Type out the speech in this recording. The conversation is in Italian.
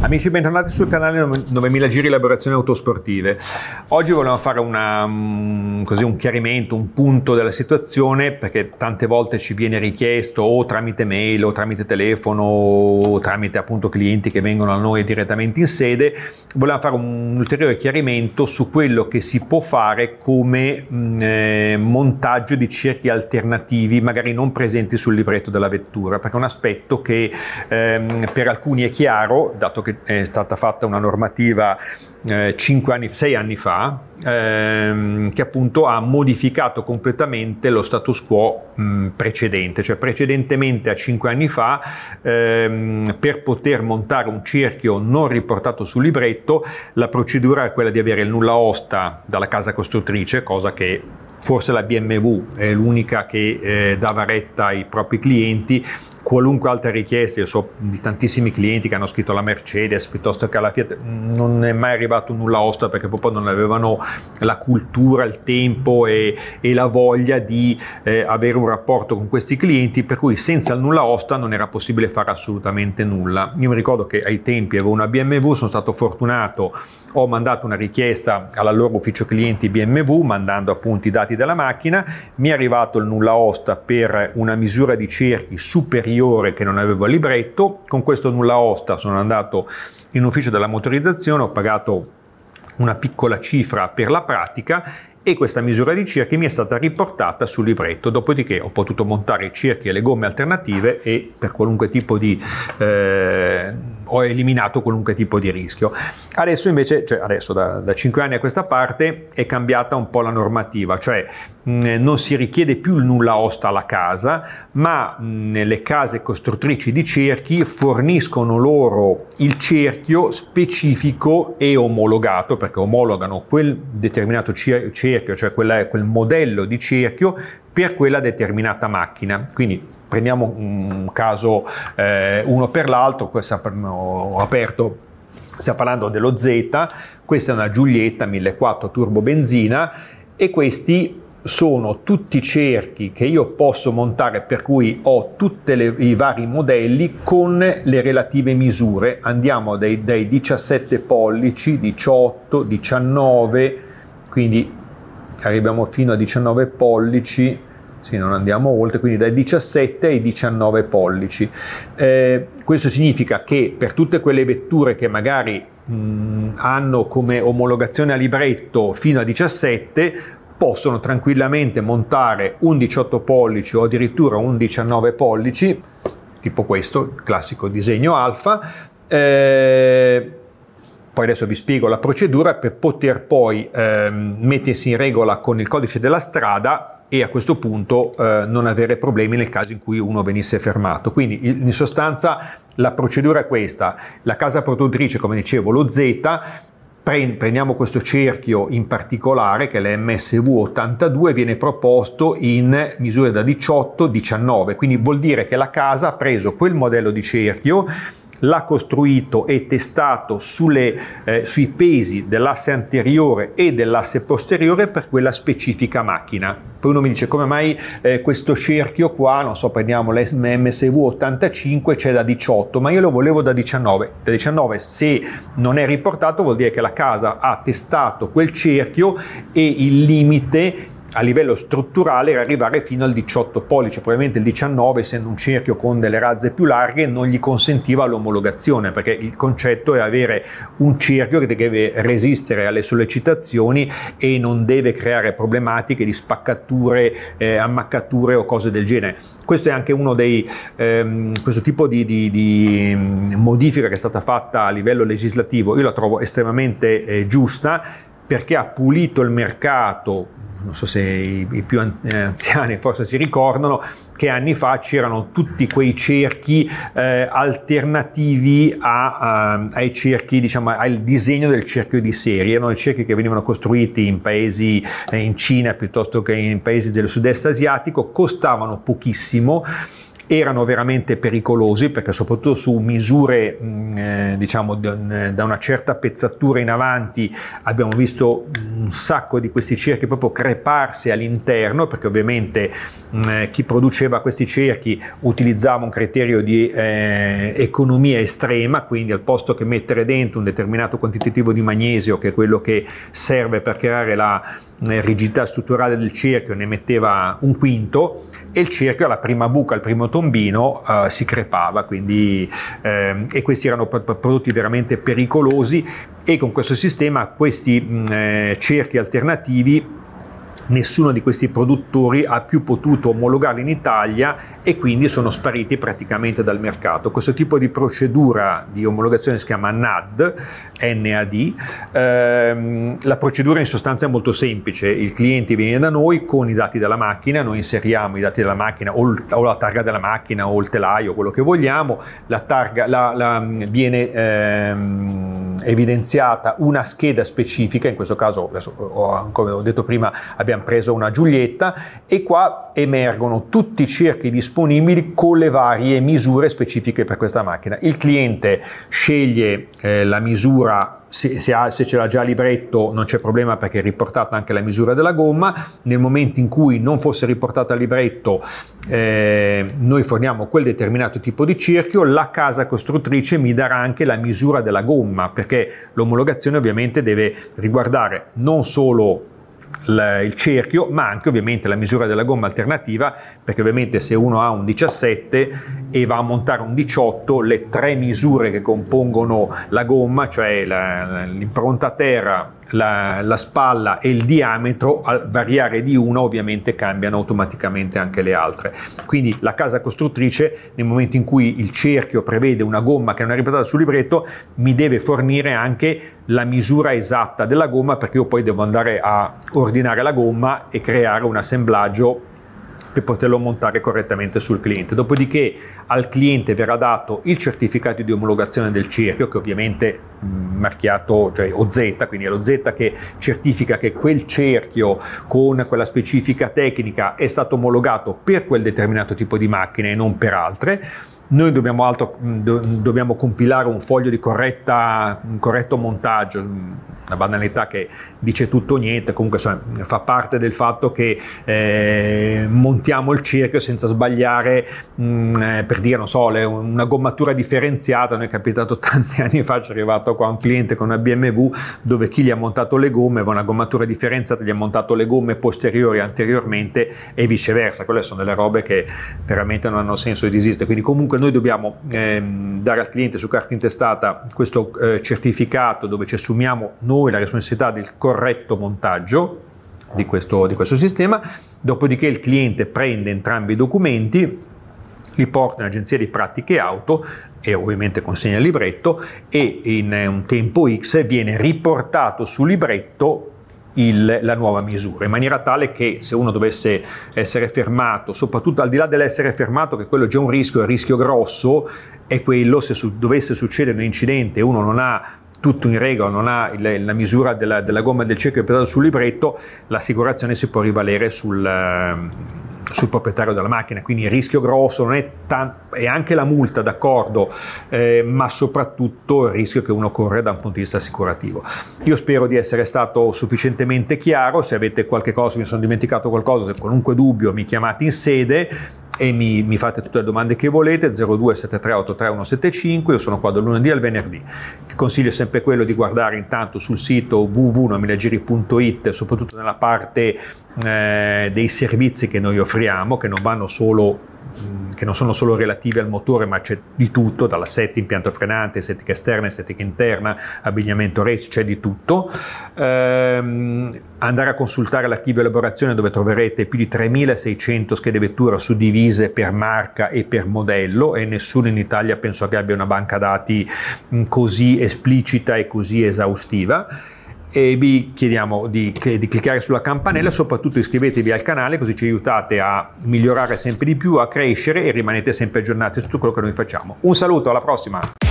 Amici, bentornati sul canale 9000 Giri Elaborazioni Autosportive. Oggi volevamo fare una, mm, così, un chiarimento, un punto della situazione perché tante volte ci viene richiesto o tramite mail o tramite telefono o tramite appunto clienti che vengono a noi direttamente in sede. Volevamo fare un ulteriore chiarimento su quello che si può fare come mh, mm, eh, montaggio di cerchi alternativi, magari non presenti sul libretto della vettura, perché è un aspetto che ehm, per alcuni è chiaro, dato che che è stata fatta una normativa eh, anni, sei anni fa, ehm, che appunto ha modificato completamente lo status quo mh, mm, precedente, cioè precedentemente a cinque anni fa, ehm, per poter montare un cerchio non riportato sul libretto, la procedura è quella di avere il nulla osta dalla casa costruttrice, cosa che forse la BMW è l'unica che eh, dava retta ai propri clienti qualunque altra richiesta, io so di tantissimi clienti che hanno scritto alla Mercedes piuttosto che alla Fiat, non è mai arrivato nulla osta perché proprio non avevano la cultura, il tempo e, e la voglia di eh, avere un rapporto con questi clienti, per cui senza il nulla osta non era possibile fare assolutamente nulla. Io mi ricordo che ai tempi avevo una BMW, sono stato fortunato, ho mandato una richiesta loro ufficio clienti BMW mandando appunto i dati della macchina, mi è arrivato il nulla osta per una misura di cerchi superiore ore che non avevo il libretto, con questo nulla osta sono andato in ufficio della motorizzazione, ho pagato una piccola cifra per la pratica e questa misura di cerchi mi è stata riportata sul libretto, dopodiché ho potuto montare i cerchi e le gomme alternative e per qualunque tipo di... Eh, ho eliminato qualunque tipo di rischio. Adesso invece, cioè adesso da, da 5 anni a questa parte è cambiata un po' la normativa, cioè mh, non si richiede più il nulla osta alla casa, ma mh, le case costruttrici di cerchi forniscono loro il cerchio specifico e omologato, perché omologano quel determinato cerchio, cioè quella, quel modello di cerchio per quella determinata macchina. Quindi prendiamo un caso eh, uno per l'altro, questo ho aperto stiamo parlando dello Z, questa è una Giulietta 1400 turbo benzina e questi sono tutti cerchi che io posso montare per cui ho tutti i vari modelli con le relative misure andiamo dai, dai 17 pollici 18 19 quindi arriviamo fino a 19 pollici sì, non andiamo oltre, quindi dai 17 ai 19 pollici. Eh, questo significa che per tutte quelle vetture che magari mh, mm, hanno come omologazione a libretto fino a 17, possono tranquillamente montare un 18 pollici o addirittura un 19 pollici, tipo questo, il classico disegno alfa, eh, poi adesso vi spiego la procedura per poter poi ehm, mettersi in regola con il codice della strada e a questo punto eh, non avere problemi nel caso in cui uno venisse fermato. Quindi in sostanza la procedura è questa, la casa produttrice come dicevo lo Z prendiamo questo cerchio in particolare che è l'MSV82 viene proposto in misure da 18-19 quindi vuol dire che la casa ha preso quel modello di cerchio l'ha costruito e testato sulle, eh, sui pesi dell'asse anteriore e dell'asse posteriore per quella specifica macchina. Poi uno mi dice come mai eh, questo cerchio qua, non so, prendiamo l'MSV 85, c'è da 18, ma io lo volevo da 19. Da 19 se non è riportato vuol dire che la casa ha testato quel cerchio e il limite a livello strutturale era arrivare fino al 18 pollice, probabilmente il 19 essendo un cerchio con delle razze più larghe non gli consentiva l'omologazione perché il concetto è avere un cerchio che deve resistere alle sollecitazioni e non deve creare problematiche di spaccature, eh, ammaccature o cose del genere. Questo è anche uno dei, ehm, questo tipo di, di, di, mm, modifica che è stata fatta a livello legislativo, io la trovo estremamente eh, giusta perché ha pulito il mercato non so se i, i più eh, anziani forse si ricordano, che anni fa c'erano tutti quei cerchi eh, alternativi a, uh, ai cerchi, diciamo, al disegno del cerchio di serie. Erano cerchi che venivano costruiti in paesi, eh, in Cina piuttosto che in paesi del sud-est asiatico, costavano pochissimo erano veramente pericolosi perché soprattutto su misure mm, eh, diciamo da una certa pezzatura in avanti abbiamo visto un sacco di questi cerchi proprio creparsi all'interno perché ovviamente mm, eh, chi produceva questi cerchi utilizzava un criterio di eh, economia estrema quindi al posto che mettere dentro un determinato quantitativo di magnesio che è quello che serve per creare la eh, rigidità strutturale del cerchio ne metteva un quinto e il cerchio alla prima buca al primo tombino eh, si crepava quindi, eh, e questi erano prodotti veramente pericolosi e con questo sistema questi eh, cerchi alternativi nessuno di questi produttori ha più potuto omologare in Italia e quindi sono spariti praticamente dal mercato. Questo tipo di procedura di omologazione si chiama NAD, NAD. Ehm, la procedura in sostanza è molto semplice, il cliente viene da noi con i dati della macchina, noi inseriamo i dati della macchina o, il, o la targa della macchina o il telaio, quello che vogliamo, la targa la, la, viene... Ehm, evidenziata una scheda specifica, in questo caso, come ho detto prima, abbiamo preso una Giulietta e qua emergono tutti i cerchi disponibili con le varie misure specifiche per questa macchina. Il cliente sceglie eh, la misura se, se, ha, se ce l'ha già libretto non c'è problema perché è riportata anche la misura della gomma, nel momento in cui non fosse riportata al libretto eh, noi forniamo quel determinato tipo di cerchio, la casa costruttrice mi darà anche la misura della gomma perché l'omologazione ovviamente deve riguardare non solo il cerchio, ma anche ovviamente la misura della gomma alternativa, perché ovviamente se uno ha un 17 e va a montare un 18, le tre misure che compongono la gomma, cioè la, l'impronta a terra, la, la, spalla e il diametro, al variare di una ovviamente cambiano automaticamente anche le altre. Quindi la casa costruttrice, nel momento in cui il cerchio prevede una gomma che non è riportata sul libretto, mi deve fornire anche la misura esatta della gomma perché io poi devo andare a ordinare ordinare la gomma e creare un assemblaggio per poterlo montare correttamente sul cliente. Dopodiché al cliente verrà dato il certificato di omologazione del cerchio, che ovviamente marchiato cioè OZ, quindi è lo Z che certifica che quel cerchio con quella specifica tecnica è stato omologato per quel determinato tipo di macchine e non per altre noi dobbiamo, altro, mm, dobbiamo compilare un foglio di corretta, un corretto montaggio, mm, una banalità che dice tutto o niente, comunque cioè, fa parte del fatto che eh, montiamo il cerchio senza sbagliare, mh, mm, eh, per dire, non so, le, una gommatura differenziata, mi è capitato tanti anni fa, ci è arrivato qua un cliente con una BMW dove chi gli ha montato le gomme aveva una gommatura differenziata, gli ha montato le gomme posteriori anteriormente e viceversa, quelle sono delle robe che veramente non hanno senso di esistere, quindi comunque Dunque noi dobbiamo ehm, dare al cliente su carta intestata questo eh, certificato dove ci assumiamo noi la responsabilità del corretto montaggio di questo, di questo sistema, dopodiché il cliente prende entrambi i documenti, li porta in agenzia di pratiche auto e ovviamente consegna il libretto e in eh, un tempo X viene riportato sul libretto il, la nuova misura, in maniera tale che se uno dovesse essere fermato, soprattutto al di là dell'essere fermato, che quello è già un rischio, è un rischio grosso, è quello se su, dovesse succedere un incidente e uno non ha tutto in regola, non ha il, la misura della, della gomma del cerchio pesato sul libretto, l'assicurazione si può rivalere sul ehm, sul proprietario della macchina, quindi il rischio grosso non è tanto, è anche la multa, d'accordo, eh, ma soprattutto il rischio che uno corre da un punto di vista assicurativo. Io spero di essere stato sufficientemente chiaro, se avete qualche cosa, mi sono dimenticato qualcosa, se qualunque dubbio mi chiamate in sede e mi, mi, fate tutte le domande che volete 0273838175 io sono qua dal lunedì al venerdì il consiglio è sempre quello di guardare intanto sul sito www.nominagiri.it soprattutto nella parte eh, dei servizi che noi offriamo che non vanno solo Mm, che non sono solo relative al motore, ma c'è di tutto, dalla sette, impianto frenante, estetica esterna, estetica interna, abbigliamento race, c'è di tutto. Ehm, andare a consultare l'archivio elaborazione dove troverete più di 3600 schede vettura suddivise per marca e per modello e nessuno in Italia penso che abbia una banca dati mm, così esplicita e così esaustiva e vi chiediamo di, di, cliccare sulla campanella, soprattutto iscrivetevi al canale così ci aiutate a migliorare sempre di più, a crescere e rimanete sempre aggiornati su tutto quello che noi facciamo. Un saluto, alla prossima!